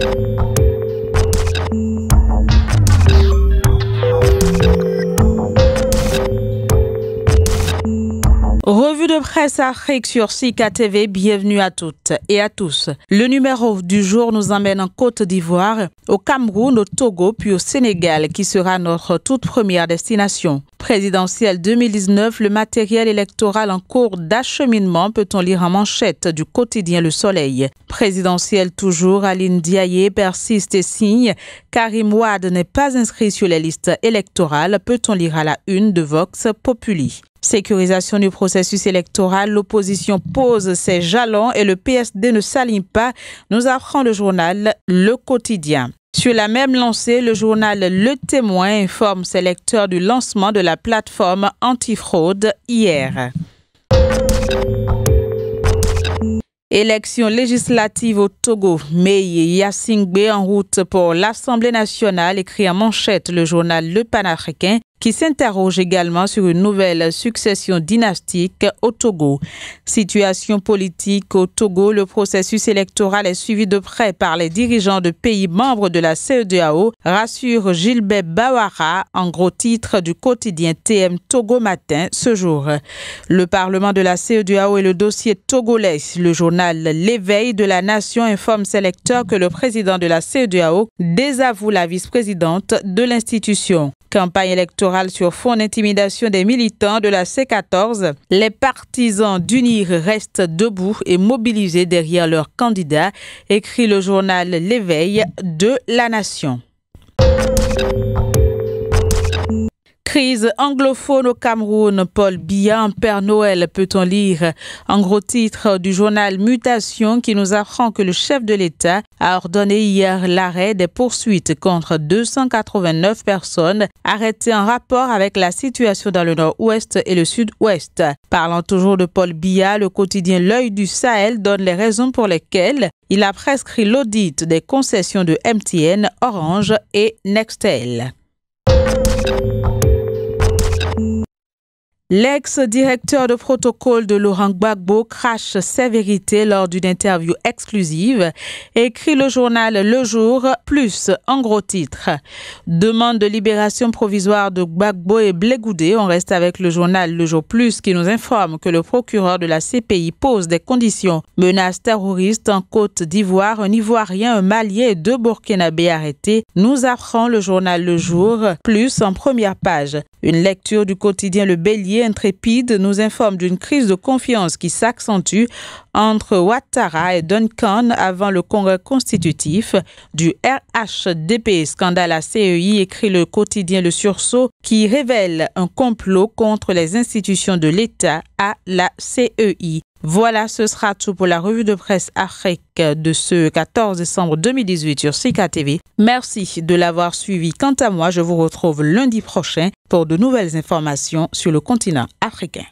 you. presse Afrique sur TV, bienvenue à toutes et à tous. Le numéro du jour nous emmène en Côte d'Ivoire, au Cameroun, au Togo puis au Sénégal qui sera notre toute première destination. Présidentielle 2019, le matériel électoral en cours d'acheminement peut-on lire en manchette du quotidien Le Soleil. Présidentielle toujours, Aline Diaye persiste et signe. Karim Wade n'est pas inscrit sur les listes électorales, peut-on lire à la une de Vox Populi. Sécurisation du processus électoral, l'opposition pose ses jalons et le PSD ne s'aligne pas, nous apprend le journal Le Quotidien. Sur la même lancée, le journal Le Témoin informe ses lecteurs du lancement de la plateforme antifraude hier. Élection législative au Togo. Mei Yassingbe en route pour l'Assemblée nationale, écrit en manchette le journal Le Pan-Africain qui s'interroge également sur une nouvelle succession dynastique au Togo. Situation politique au Togo, le processus électoral est suivi de près par les dirigeants de pays membres de la CEDEAO, rassure Gilbert Bawara en gros titre du quotidien TM Togo Matin ce jour. Le Parlement de la CEDEAO et le dossier togolais, le journal L'éveil de la nation informe ses lecteurs que le président de la CEDAO désavoue la vice-présidente de l'institution. Campagne électorale sur fond d'intimidation des militants de la C14, les partisans d'UNIR restent debout et mobilisés derrière leurs candidats, écrit le journal L'éveil de la nation. Crise anglophone au Cameroun, Paul Biya, Père Noël, peut-on lire en gros titre du journal Mutation qui nous apprend que le chef de l'État a ordonné hier l'arrêt des poursuites contre 289 personnes arrêtées en rapport avec la situation dans le nord-ouest et le sud-ouest. Parlant toujours de Paul Biya, le quotidien L'œil du Sahel donne les raisons pour lesquelles il a prescrit l'audit des concessions de MTN, Orange et Nextel. L'ex-directeur de protocole de Laurent Gbagbo crache sa lors d'une interview exclusive, écrit le journal Le Jour, plus en gros titre. Demande de libération provisoire de Gbagbo et Blégoudé. On reste avec le journal Le Jour Plus qui nous informe que le procureur de la CPI pose des conditions. Menace terroriste en Côte d'Ivoire, un Ivoirien, un Malien et deux Burkinabés arrêtés, nous apprend le journal Le Jour, plus en première page. Une lecture du quotidien Le Bélier intrépide nous informe d'une crise de confiance qui s'accentue entre Ouattara et Duncan avant le congrès constitutif du RHDP. Scandale à CEI, écrit le quotidien Le Sursaut, qui révèle un complot contre les institutions de l'État à la CEI. Voilà, ce sera tout pour la revue de presse Afrique de ce 14 décembre 2018 sur CKTV. Merci de l'avoir suivi. Quant à moi, je vous retrouve lundi prochain pour de nouvelles informations sur le continent africain.